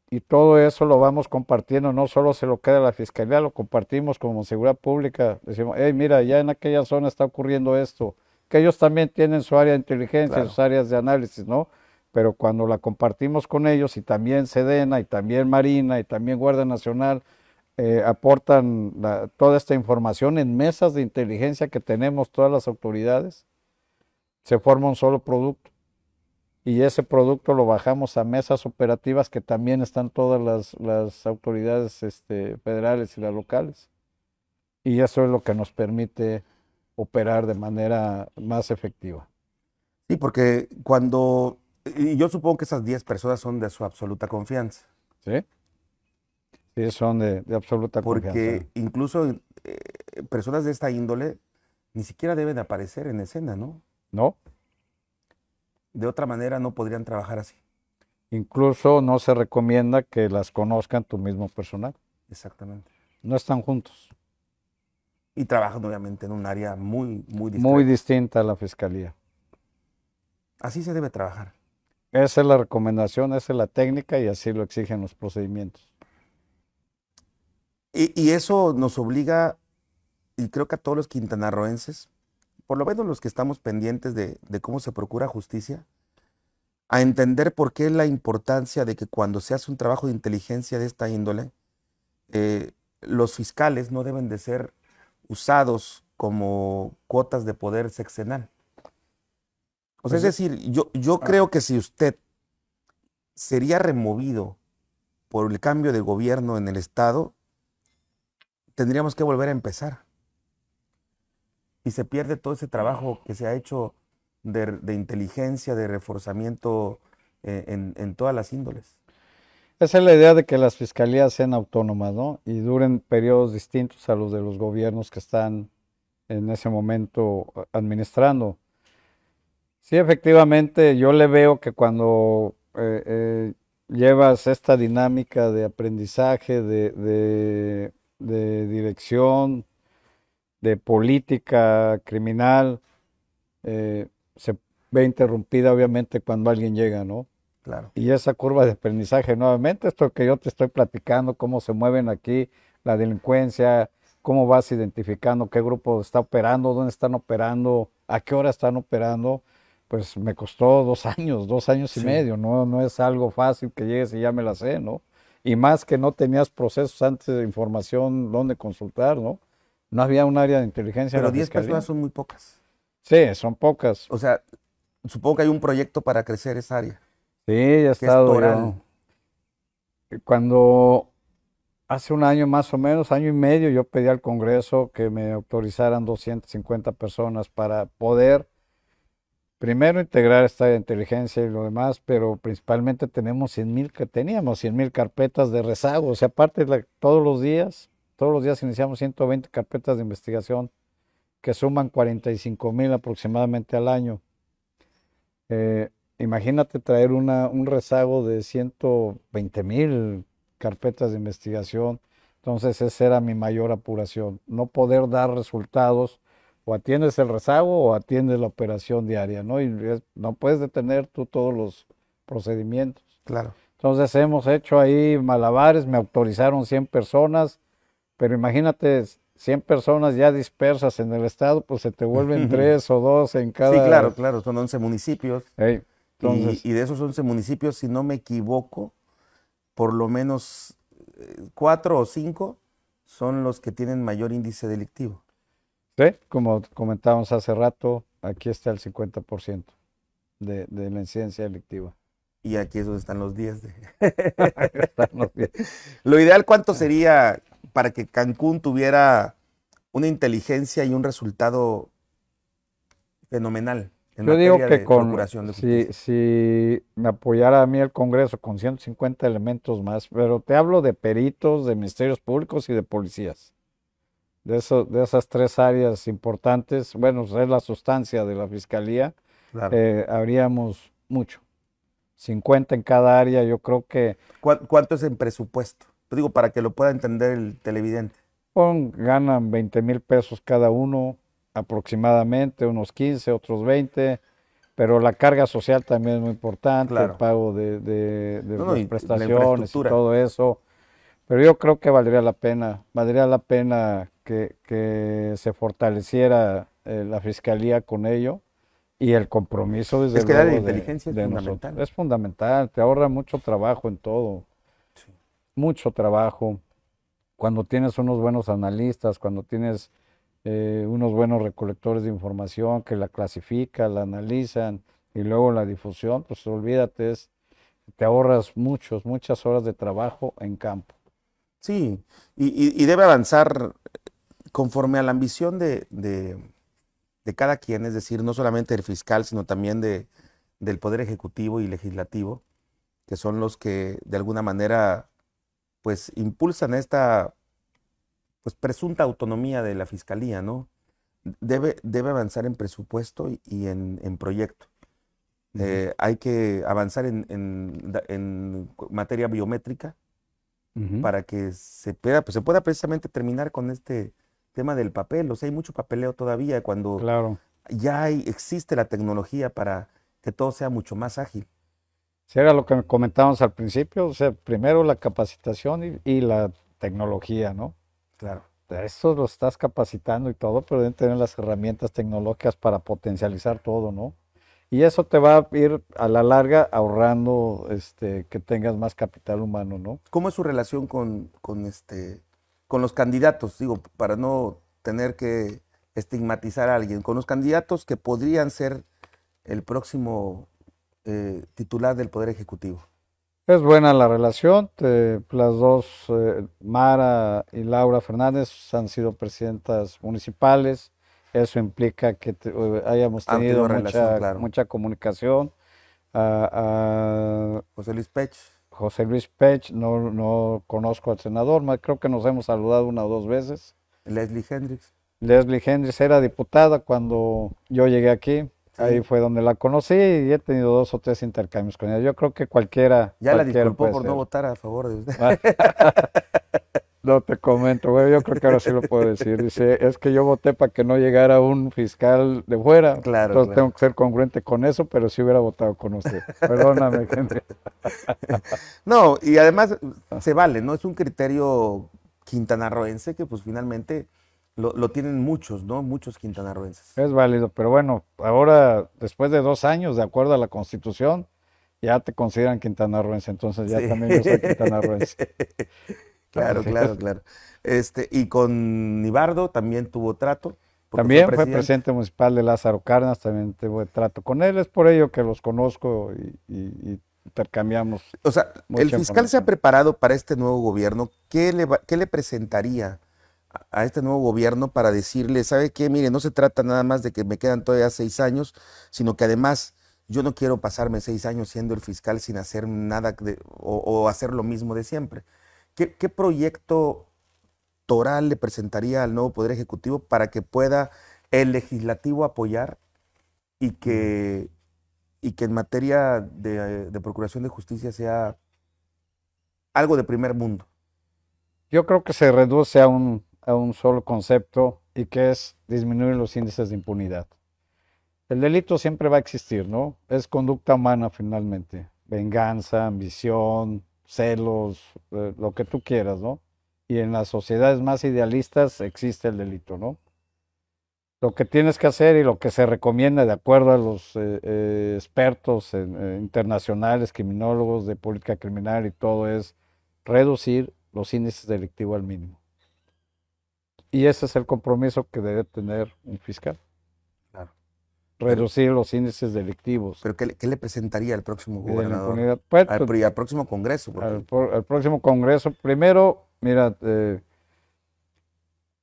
y todo eso lo vamos compartiendo, no solo se lo queda la fiscalía, lo compartimos como seguridad pública, decimos, hey, mira, ya en aquella zona está ocurriendo esto, que ellos también tienen su área de inteligencia, sus áreas de análisis, ¿no? pero cuando la compartimos con ellos y también Sedena y también Marina y también Guardia Nacional eh, aportan la, toda esta información en mesas de inteligencia que tenemos todas las autoridades, se forma un solo producto y ese producto lo bajamos a mesas operativas que también están todas las, las autoridades este, federales y las locales. Y eso es lo que nos permite operar de manera más efectiva. Sí, porque cuando y yo supongo que esas 10 personas son de su absoluta confianza. Sí. Sí, son de, absoluta confianza. Porque incluso eh, personas de esta índole ni siquiera deben aparecer en escena, ¿no? No. De otra manera no podrían trabajar así. Incluso no se recomienda que las conozcan tu mismo personal. Exactamente. No están juntos. Y trabajan obviamente en un área muy, muy distinta. Muy distinta a la fiscalía. Así se debe trabajar. Esa es la recomendación, esa es la técnica y así lo exigen los procedimientos. Y, eso nos obliga, y creo que a todos los quintanarroenses, por lo menos los que estamos pendientes de, cómo se procura justicia, a entender por qué es la importancia de que cuando se hace un trabajo de inteligencia de esta índole, eh, los fiscales no deben de ser usados como cuotas de poder sexenal. O sea, es pues, decir, yo, ah. creo que si usted sería removido por el cambio de gobierno en el Estado, tendríamos que volver a empezar. Y se pierde todo ese trabajo que se ha hecho de, inteligencia, de reforzamiento eh, en, en, todas las índoles. Esa es la idea de que las fiscalías sean autónomas, ¿no? Y duren periodos distintos a los de los gobiernos que están en ese momento administrando. Sí, efectivamente, yo le veo que cuando eh, eh, llevas esta dinámica de aprendizaje, de, dirección, de política criminal, eh, se ve interrumpida obviamente cuando alguien llega, ¿no? Claro. Y esa curva de aprendizaje, nuevamente, esto que yo te estoy platicando, cómo se mueven aquí la delincuencia, cómo vas identificando qué grupo está operando, dónde están operando, a qué hora están operando, pues me costó dos años, dos años y medio, ¿no? No es algo fácil que llegues y ya me la sé, ¿no? Y más que no tenías procesos antes de información donde consultar, ¿no? No había un área de inteligencia. Pero 10 personas son muy pocas. Sí, son pocas. O sea, supongo que hay un proyecto para crecer esa área. Sí, ya está. Es eh, Cuando hace un año más o menos, año y medio, yo pedí al Congreso que me autorizaran 250 personas para poder primero integrar esta inteligencia y lo demás, pero principalmente tenemos 100 mil, teníamos 100 mil carpetas de rezago, o sea, aparte de todos los días, todos los días iniciamos 120 carpetas de investigación que suman 45 aproximadamente al año. Eh, imagínate traer un rezago de 120 mil carpetas de investigación, entonces esa era mi mayor apuración, no poder dar resultados o atiendes el rezago o atiendes la operación diaria, ¿no? Y no puedes detener tú todos los procedimientos. Claro. Entonces hemos hecho ahí malabares, me autorizaron 100 personas, pero imagínate 100 personas ya dispersas en el estado, pues se te vuelven 3 o 2 en cada... Sí, claro, claro, son 11 municipios. y, y de esos 11 municipios, si no me equivoco, por lo menos 4 eh, o 5 son los que tienen mayor índice delictivo. Sí, como comentábamos hace rato, aquí está el 50% de, de, la incidencia delictiva. Y aquí es están los están los 10. Lo ideal, ¿cuánto sería para que Cancún tuviera una inteligencia y un resultado fenomenal? En Yo digo que con, si, si, me apoyara a mí el Congreso con 150 elementos más, pero te hablo de peritos, de ministerios públicos y de policías de, eso, de esas tres áreas importantes, bueno, pues, es la sustancia de la fiscalía, eh, habríamos mucho. 50 en cada área, yo creo que... ¿Cuánto es en presupuesto? Pues, digo, para que lo pueda entender el televidente. ganan 20 mil pesos cada uno, aproximadamente, unos 15, otros 20 pero la carga social también es muy importante, el pago de, de, las prestaciones y todo eso. Pero yo creo que valdría la pena, valdría la pena que, se fortaleciera eh, la fiscalía con ello y el compromiso desde es la inteligencia es fundamental. Es fundamental, te ahorra mucho trabajo en todo. Mucho trabajo. Cuando tienes unos buenos analistas, cuando tienes eh, unos buenos recolectores de información que la clasifican, la analizan y luego la difusión, pues olvídate, es, te ahorras muchos, muchas horas de trabajo en campo. Sí, y debe avanzar conforme a la ambición de, cada quien, es decir, no solamente del fiscal, sino también de, del Poder Ejecutivo y Legislativo, que son los que de alguna manera pues impulsan esta pues presunta autonomía de la Fiscalía, ¿no? Debe, debe avanzar en presupuesto y en, proyecto. Eh, hay que avanzar en, materia biométrica para que se pueda, pues, se pueda precisamente terminar con este tema del papel, o sea, hay mucho papeleo todavía cuando ya existe la tecnología para que todo sea mucho más ágil. Si era lo que comentábamos al principio, o sea, primero la capacitación y, la tecnología, ¿no? Claro. Eso lo estás capacitando y todo, pero deben tener las herramientas tecnológicas para potencializar todo, ¿no? Y eso te va a ir a la larga ahorrando este, que tengas más capital humano, ¿no? ¿Cómo es su relación con, con este, con los candidatos, digo, para no tener que estigmatizar a alguien, con los candidatos que podrían ser el próximo eh, titular del Poder Ejecutivo. Es buena la relación. las dos, eh, Mara y Laura Fernández, han sido presidentas municipales. Eso implica que eh, hayamos tenido mucha, comunicación. José Luis Pech José Luis Pech, no, no conozco al senador, creo que nos hemos saludado una o dos veces. Leslie Hendricks. Leslie Hendricks era diputada cuando yo llegué aquí. Ahí fue donde la conocí y he tenido dos o tres intercambios con ella. Yo creo que cualquiera. Ya la disculpó por no votar a favor de usted. Ah. No te comento, güey, yo creo que ahora sí lo puedo decir. Dice, es que yo voté para que no llegara un fiscal de fuera. Claro. Entonces tengo que ser congruente con eso, pero sí hubiera votado con usted. Perdóname, gente. No, y además ah. se vale, ¿no? Es un criterio quintanarroense que pues finalmente lo, lo tienen muchos, ¿no? Muchos quintanarroenses. Es válido, pero bueno, ahora, después de dos años, de acuerdo a la constitución, ya te consideran quintanarroense, entonces ya también yo soy quintanarroense. Claro, claro, claro. Este, y con Nibardo también tuvo trato. También fue, presidente municipal de Lázaro Carnas, también tuvo trato con él, es por ello que los conozco y, intercambiamos. O sea, el fiscal se ha preparado para este nuevo gobierno. ¿Qué le, qué le presentaría a, este nuevo gobierno para decirle, sabe qué, mire, no se trata nada más de que me quedan todavía seis años, sino que además yo no quiero pasarme seis años siendo el fiscal sin hacer nada o hacer lo mismo de siempre. ¿Qué, proyecto toral le presentaría al nuevo Poder Ejecutivo para que pueda el legislativo apoyar y que, y que en materia de, de procuración de justicia sea algo de primer mundo? Yo creo que se reduce a un, a un solo concepto y que es disminuir los índices de impunidad. El delito siempre va a existir, ¿no? Es conducta humana finalmente. Venganza, ambición, celos, eh, lo que tú quieras, ¿no? Y en las sociedades más idealistas existe el delito, ¿no? Lo que tienes que hacer y lo que se recomienda de acuerdo a los eh, eh, expertos internacionales, criminólogos de política criminal y todo es reducir los índices delictivos al mínimo. Y ese es el compromiso que debe tener un fiscal reducir los índices delictivos. ¿Pero qué, le presentaría el próximo gobernador? Pues, al, próximo Congreso. Al, próximo Congreso, primero, mira, eh,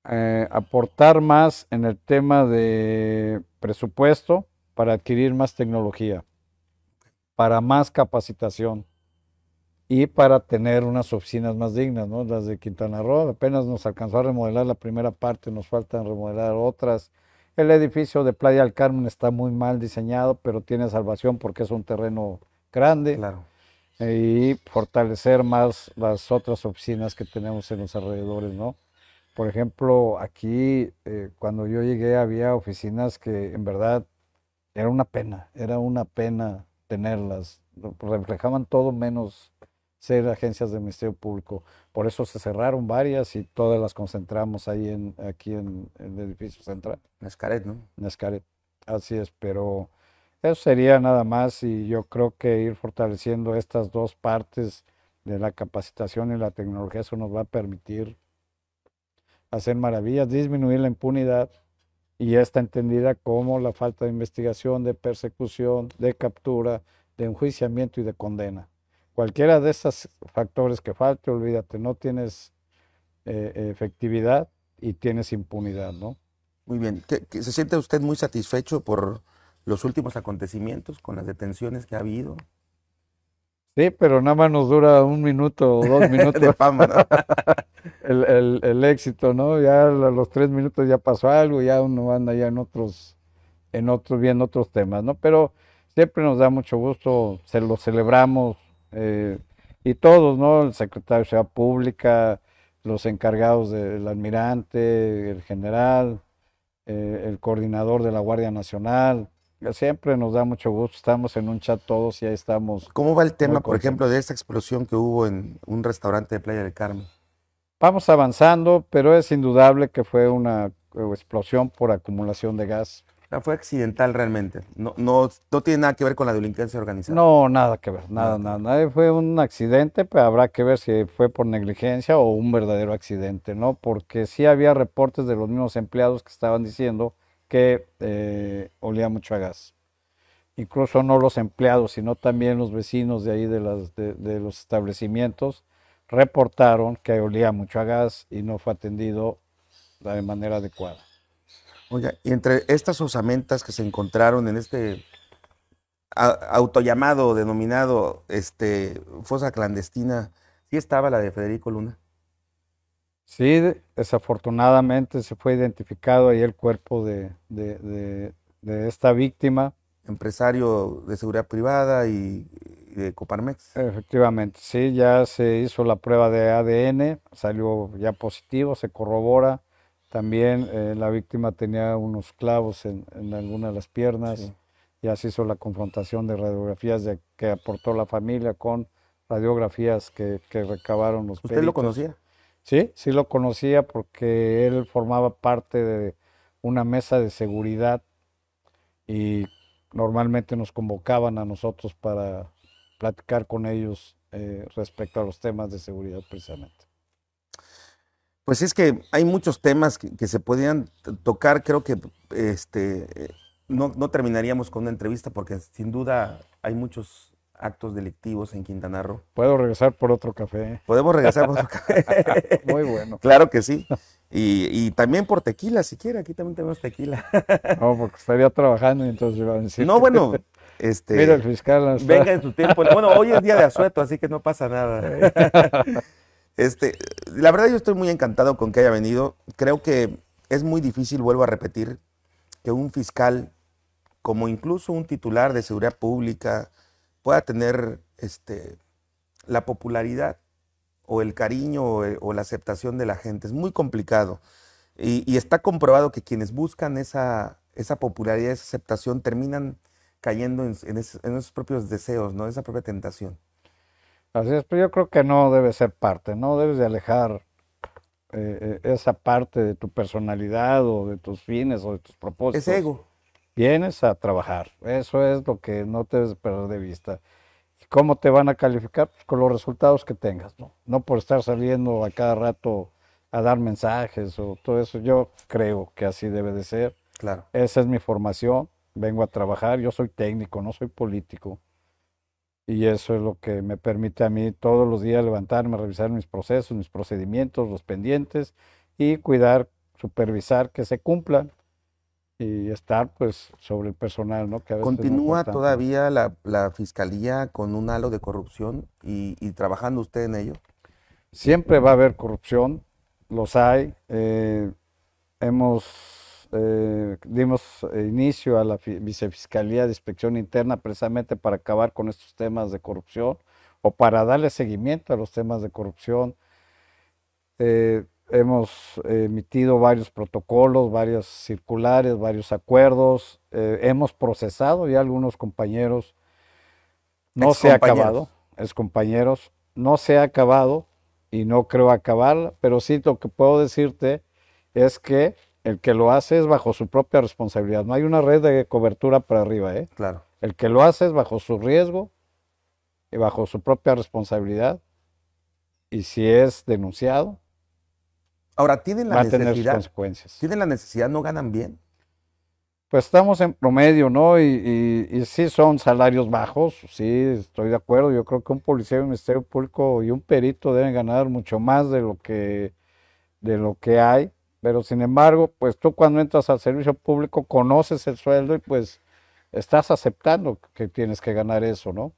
eh, aportar más en el tema de presupuesto para adquirir más tecnología, para más capacitación y para tener unas oficinas más dignas, ¿no? Las de Quintana Roo apenas nos alcanzó a remodelar la primera parte, nos faltan remodelar otras el edificio de Playa del Carmen está muy mal diseñado, pero tiene salvación porque es un terreno grande. Claro. Eh, y fortalecer más las otras oficinas que tenemos en los alrededores, ¿no? Por ejemplo, aquí eh, cuando yo llegué había oficinas que en verdad era una pena, era una pena tenerlas. Reflejaban todo menos ser agencias del Ministerio Público. Por eso se cerraron varias y todas las concentramos ahí en, aquí en, el edificio central. Escaret, ¿no? Nescaret, así es, pero eso sería nada más y yo creo que ir fortaleciendo estas dos partes de la capacitación y la tecnología, eso nos va a permitir hacer maravillas, disminuir la impunidad y esta entendida como la falta de investigación, de persecución, de captura, de enjuiciamiento y de condena. Cualquiera de esos factores que falte, olvídate, no tienes eh, efectividad y tienes impunidad, ¿no? Muy bien. se siente usted muy satisfecho por los últimos acontecimientos con las detenciones que ha habido? Sí, pero nada más nos dura un minuto o dos minutos. de el, éxito, ¿no? Ya a los tres minutos ya pasó algo, ya uno anda ya en otros, en otros, viendo otros temas, ¿no? Pero siempre nos da mucho gusto, se lo celebramos, eh, y todos, ¿no? El secretario de Ciudad Pública, los encargados del almirante, el general, eh, el coordinador de la Guardia Nacional. Siempre nos da mucho gusto, estamos en un chat todos y ahí estamos. ¿Cómo va el tema, por ejemplo, de esta explosión que hubo en un restaurante de Playa del Carmen? Vamos avanzando, pero es indudable que fue una eh, explosión por acumulación de gas fue accidental realmente. No, no, tiene nada que ver con la delincuencia organizada. No, nada que ver, nada, nada. Fue un accidente, pero habrá que ver si fue por negligencia o un verdadero accidente, ¿no? Porque sí había reportes de los mismos empleados que estaban diciendo que eh, olía mucho a gas. Incluso no los empleados, sino también los vecinos de ahí de los establecimientos reportaron que olía mucho a gas y no fue atendido de manera adecuada. Oiga, y entre estas osamentas que se encontraron en este autollamado, denominado este, fosa clandestina, ¿sí estaba la de Federico Luna? Sí, desafortunadamente se fue identificado ahí el cuerpo de, esta víctima. Empresario de seguridad privada y, de Coparmex. Efectivamente, sí, ya se hizo la prueba de ADN, salió ya positivo, se corrobora también eh, la víctima tenía unos clavos en, alguna de las piernas. y así hizo la confrontación de radiografías de, que aportó la familia con radiografías que, recabaron los ¿Usted lo conocía? Sí, sí lo conocía porque él formaba parte de una mesa de seguridad y normalmente nos convocaban a nosotros para platicar con ellos eh, respecto a los temas de seguridad precisamente. Pues es que hay muchos temas que, se podían tocar. Creo que este, no, terminaríamos con una entrevista porque sin duda hay muchos actos delictivos en Quintana Roo. Puedo regresar por otro café. ¿eh? Podemos regresar por otro café. Muy bueno. Claro que sí. Y, también por tequila, si quiere. Aquí también tenemos tequila. no, porque estaría trabajando y entonces iba a decir. No, bueno. Este, Mira el fiscal. Venga en su tiempo. Bueno, hoy es día de asueto, así que no pasa nada. Este, la verdad yo estoy muy encantado con que haya venido. Creo que es muy difícil, vuelvo a repetir, que un fiscal, como incluso un titular de seguridad pública, pueda tener este, la popularidad o el cariño o, eh, la aceptación de la gente. Es muy complicado. Y, está comprobado que quienes buscan esa, popularidad, esa aceptación, terminan cayendo en, esos propios deseos, ¿no? esa propia tentación. Así es, pero yo creo que no debe ser parte, no debes de alejar eh, eh, esa parte de tu personalidad o de tus fines o de tus propósitos. Es ego. Vienes a trabajar, eso es lo que no te debes perder de vista. ¿Cómo te van a calificar? Pues con los resultados que tengas, ¿no? No por estar saliendo a cada rato a dar mensajes o todo eso. Yo creo que así debe de ser. Claro. Esa es mi formación, vengo a trabajar, yo soy técnico, no soy político. Y eso es lo que me permite a mí todos los días levantarme, revisar mis procesos, mis procedimientos, los pendientes y cuidar, supervisar que se cumplan y estar pues sobre el personal, ¿no? Que ¿Continúa todavía la, fiscalía con un halo de corrupción y, trabajando usted en ello? Siempre va a haber corrupción, los hay. Eh, hemos eh, dimos eh, inicio a la Vicefiscalía de Inspección Interna precisamente para acabar con estos temas de corrupción o para darle seguimiento a los temas de corrupción. Eh, hemos emitido varios protocolos, varios circulares, varios acuerdos. hemos procesado ya algunos compañeros. No se ha acabado, es compañeros. No se ha acabado y no creo acabar, pero sí lo que puedo decirte es que el que lo hace es bajo su propia responsabilidad. No hay una red de cobertura para arriba, ¿eh? Claro. El que lo hace es bajo su riesgo y bajo su propia responsabilidad. Y si es denunciado, ahora tienen la necesidad, tener consecuencias. Tienen la necesidad, no ganan bien. Pues estamos en promedio, ¿no? Y, si sí son salarios bajos, sí, estoy de acuerdo. Yo creo que un policía un Ministerio Público y un perito deben ganar mucho más de lo que, de lo que hay pero sin embargo, pues tú cuando entras al servicio público conoces el sueldo y pues estás aceptando que tienes que ganar eso, ¿no?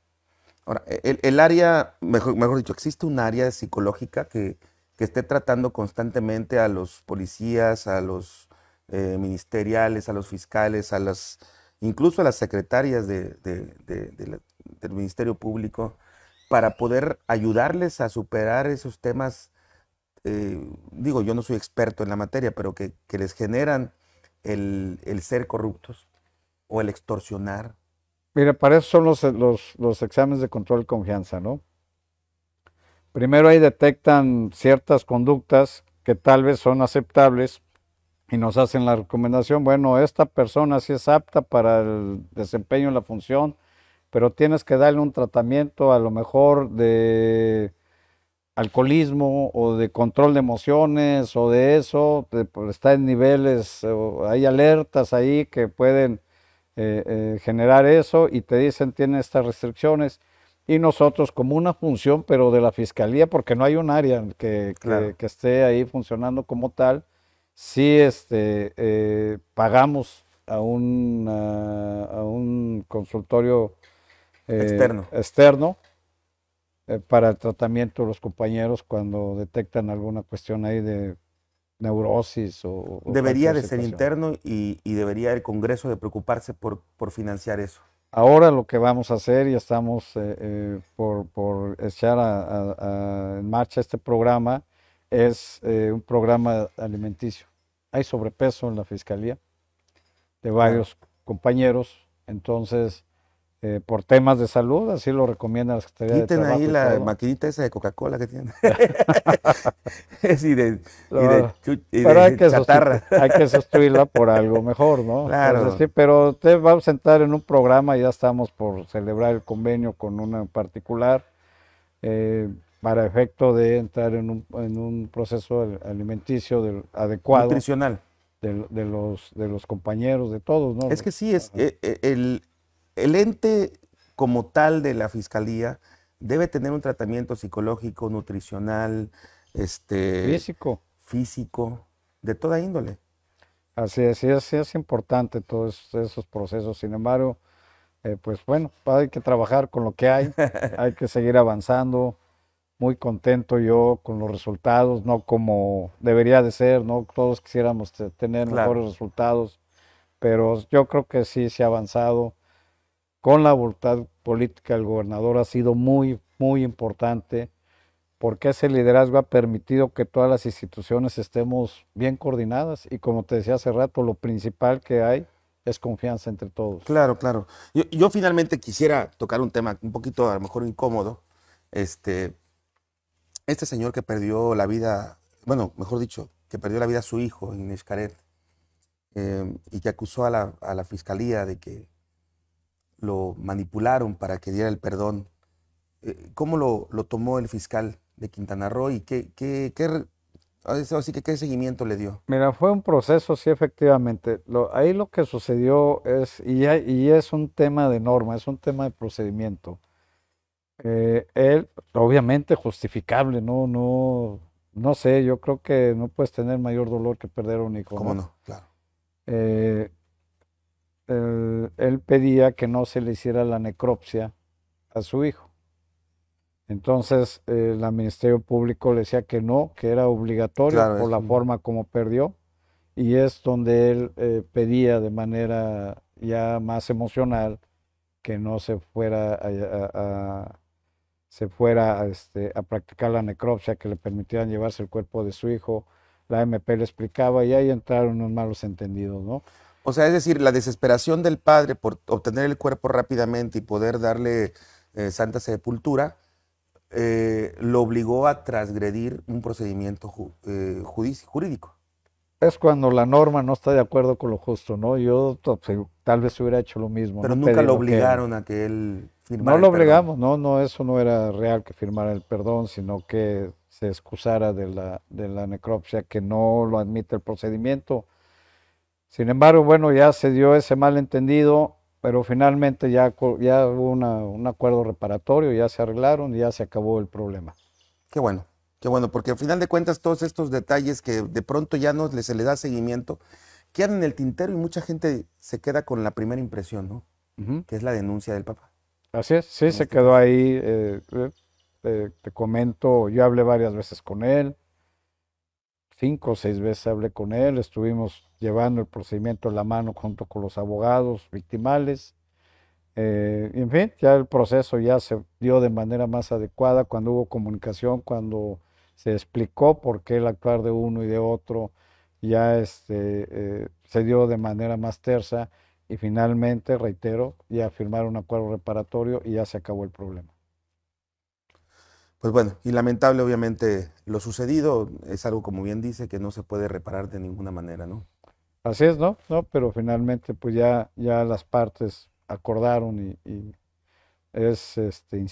Ahora, el, área, mejor, mejor, dicho, ¿existe un área psicológica que, que, esté tratando constantemente a los policías, a los eh, ministeriales, a los fiscales, a las, incluso a las secretarias del Ministerio Público, para poder ayudarles a superar esos temas eh, digo, yo no soy experto en la materia, pero que, les generan el, ser corruptos o el extorsionar. Mira, para eso son los, los, los exámenes de control de confianza, ¿no? Primero ahí detectan ciertas conductas que tal vez son aceptables y nos hacen la recomendación, bueno, esta persona sí es apta para el desempeño en la función, pero tienes que darle un tratamiento a lo mejor de alcoholismo o de control de emociones o de eso, pues, está en niveles, eh, hay alertas ahí que pueden eh, eh, generar eso y te dicen tiene estas restricciones. Y nosotros como una función, pero de la fiscalía, porque no hay un área que, que, esté ahí funcionando como tal, sí este, pagamos a un, un consultorio externo eh, para el tratamiento de los compañeros cuando detectan alguna cuestión ahí de neurosis o... debería de ser interno y, y, debería el Congreso de preocuparse por, por, financiar eso. Ahora lo que vamos a hacer, y estamos eh, eh, por, por, echar en marcha este programa, es un programa alimenticio. Hay sobrepeso en la Fiscalía de varios compañeros, entonces eh, por temas de salud, así lo recomienda la Secretaría de Trabajo. ahí la maquinita esa de Coca-Cola que tiene. es y de, y hay, que sustituirla por algo mejor, ¿no? Claro. sí, pero usted va a sentar en un programa, ya estamos por celebrar el convenio con una en particular, eh, para efecto de entrar en un, en un proceso alimenticio del, adecuado. Nutricional. De, los, de los compañeros, de todos, ¿no? Es que sí, es, eh, el el ente como tal de la fiscalía debe tener un tratamiento psicológico, nutricional, este, físico. físico, de toda índole. Así es, es, es importante todos esos procesos. Sin embargo, eh, pues bueno, hay que trabajar con lo que hay, hay que seguir avanzando. Muy contento yo con los resultados, no como debería de ser, no todos quisiéramos tener mejores resultados, pero yo creo que sí se ha avanzado con la voluntad política del gobernador ha sido muy, muy importante porque ese liderazgo ha permitido que todas las instituciones estemos bien coordinadas y como te decía hace rato, lo principal que hay es confianza entre todos. Claro, claro. Yo, finalmente quisiera tocar un tema un poquito a lo mejor incómodo. Este, este, señor que perdió la vida, bueno, mejor dicho, que perdió la vida a su hijo, en Caret, eh, y que acusó a la, a la fiscalía de que lo manipularon para que diera el perdón. Eh, ¿Cómo lo, lo tomó el fiscal de Quintana Roo y qué, qué, así que, qué seguimiento le dio? Mira, fue un proceso, sí, efectivamente. Lo, ahí lo que sucedió es, y, es un tema de norma, es un tema de procedimiento. Eh, él, obviamente, justificable, no, no, no sé, yo creo que no puedes tener mayor dolor que perder a un hijo. ¿Cómo no? claro. Eh, eh, él, pedía que no se le hiciera la necropsia a su hijo. Entonces, el eh, Ministerio Público le decía que no, que era obligatorio por la forma como perdió. Y es donde él eh, pedía de manera ya más emocional que no se fuera a, este, a, practicar la necropsia, que le permitieran llevarse el cuerpo de su hijo. La MP le explicaba y ahí entraron unos malos entendidos, ¿no? O sea, es decir, la desesperación del padre por obtener el cuerpo rápidamente y poder darle eh, santa sepultura, eh, lo obligó a transgredir un procedimiento eh, jurídico. Es cuando la norma no está de acuerdo con lo justo, ¿no? Yo tal vez hubiera hecho lo mismo. Pero nunca lo obligaron a que él firmara. No lo obligamos, no, no, eso no era real que firmara el perdón, sino que se excusara de la, de la necropsia, que no lo admite el procedimiento sin embargo, bueno, ya se dio ese malentendido, pero finalmente ya, ya hubo un acuerdo reparatorio, ya se arreglaron, ya se acabó el problema. Qué bueno, qué bueno, porque al final de cuentas todos estos detalles que de pronto ya no se le da seguimiento, quedan en el tintero y mucha gente se queda con la primera impresión, ¿no? Que es la denuncia del papá. Así es, sí, se este quedó ahí. Eh, eh, eh, te comento, yo hablé varias veces con él, cinco o seis veces hablé con él, estuvimos llevando el procedimiento en la mano junto con los abogados victimales. Eh, en fin, ya el proceso ya se dio de manera más adecuada cuando hubo comunicación, cuando se explicó por qué el actuar de uno y de otro ya este, eh, se dio de manera más tersa y finalmente, reitero, ya firmaron un acuerdo reparatorio y ya se acabó el problema pues bueno, y lamentable obviamente lo sucedido, es algo como bien dice que no se puede reparar de ninguna manera, ¿no? Así es, ¿no? ¿No? Pero finalmente pues ya, ya las partes acordaron y, es este,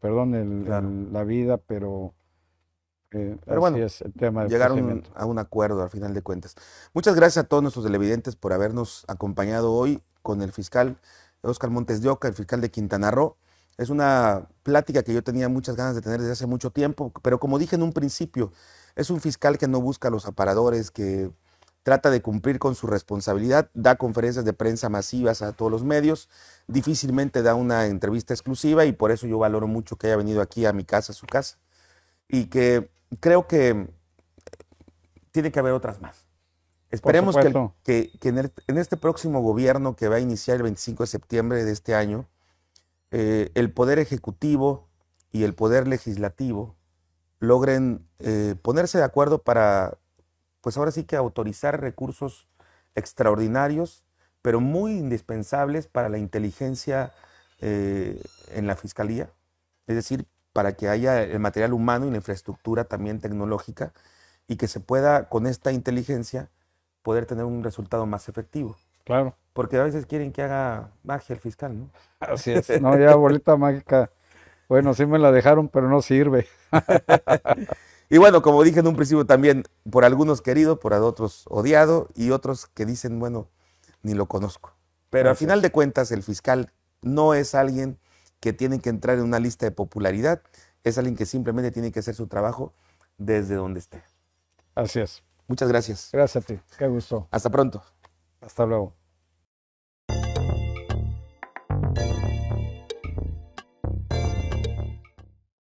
perdón, la vida, pero... Eh, bueno, es el tema llegaron a un acuerdo al final de cuentas. Muchas gracias a todos nuestros televidentes por habernos acompañado hoy con el fiscal Oscar Montes de el fiscal de Quintana Roo. Es una plática que yo tenía muchas ganas de tener desde hace mucho tiempo, pero como dije en un principio, es un fiscal que no busca los aparadores, que trata de cumplir con su responsabilidad, da conferencias de prensa masivas a todos los medios, difícilmente da una entrevista exclusiva y por eso yo valoro mucho que haya venido aquí a mi casa, a su casa, y que creo que tiene que haber otras más. Esperemos que, en este próximo gobierno que va a iniciar el 25 de septiembre de este año, eh, el poder ejecutivo y el poder legislativo logren eh, ponerse de acuerdo para, pues ahora sí que autorizar recursos extraordinarios, pero muy indispensables para la inteligencia eh, en la fiscalía, es decir, para que haya el material humano y la infraestructura también tecnológica y que se pueda con esta inteligencia poder tener un resultado más efectivo. Claro. Porque a veces quieren que haga magia el fiscal, ¿no? Así es. No, ya bolita mágica. Bueno, sí me la dejaron, pero no sirve. y bueno, como dije en un principio también, por algunos querido, por otros odiado y otros que dicen, bueno, ni lo conozco. Pero al final de cuentas, el fiscal no es alguien que tiene que entrar en una lista de popularidad, es alguien que simplemente tiene que hacer su trabajo desde donde esté. Así es. Muchas gracias. Gracias a ti. Qué gusto. Hasta pronto. Hasta luego.